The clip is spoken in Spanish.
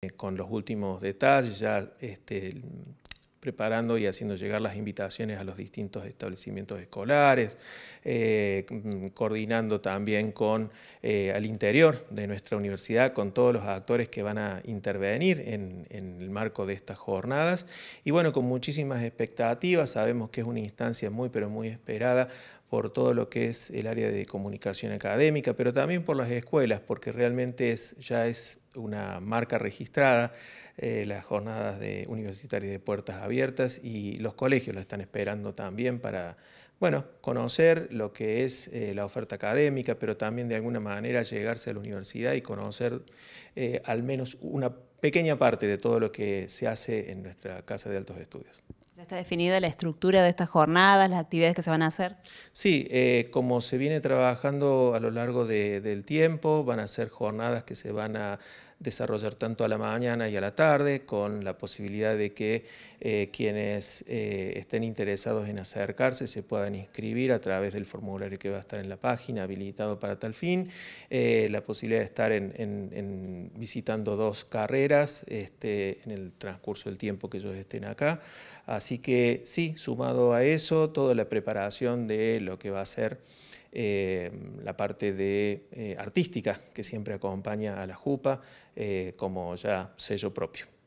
Eh, con los últimos detalles, ya este, preparando y haciendo llegar las invitaciones a los distintos establecimientos escolares, eh, mm, coordinando también con eh, al interior de nuestra universidad, con todos los actores que van a intervenir en, el marco de estas jornadas. Y bueno, con muchísimas expectativas, sabemos que es una instancia muy, pero muy esperada por todo lo que es el área de comunicación académica, pero también por las escuelas, porque realmente ya es una marca registrada, eh, las jornadas de universitarias de puertas abiertas y los colegios lo están esperando también para, bueno, conocer lo que es eh, la oferta académica, pero también de alguna manera llegarse a la universidad y conocer eh, al menos una pequeña parte de todo lo que se hace en nuestra Casa de Altos Estudios. ¿Ya está definida la estructura de estas jornadas, las actividades que se van a hacer? Sí, eh, como se viene trabajando a lo largo del tiempo, van a ser jornadas que se van a desarrollar tanto a la mañana y a la tarde, con la posibilidad de que eh, quienes eh, estén interesados en acercarse se puedan inscribir a través del formulario que va a estar en la página, habilitado para tal fin, eh, la posibilidad de estar en, visitando dos carreras este, en el transcurso del tiempo que ellos estén acá. Así que sí, sumado a eso, toda la preparación de lo que va a ser eh, la parte de, eh, artística que siempre acompaña a la jupa eh, como ya sello propio.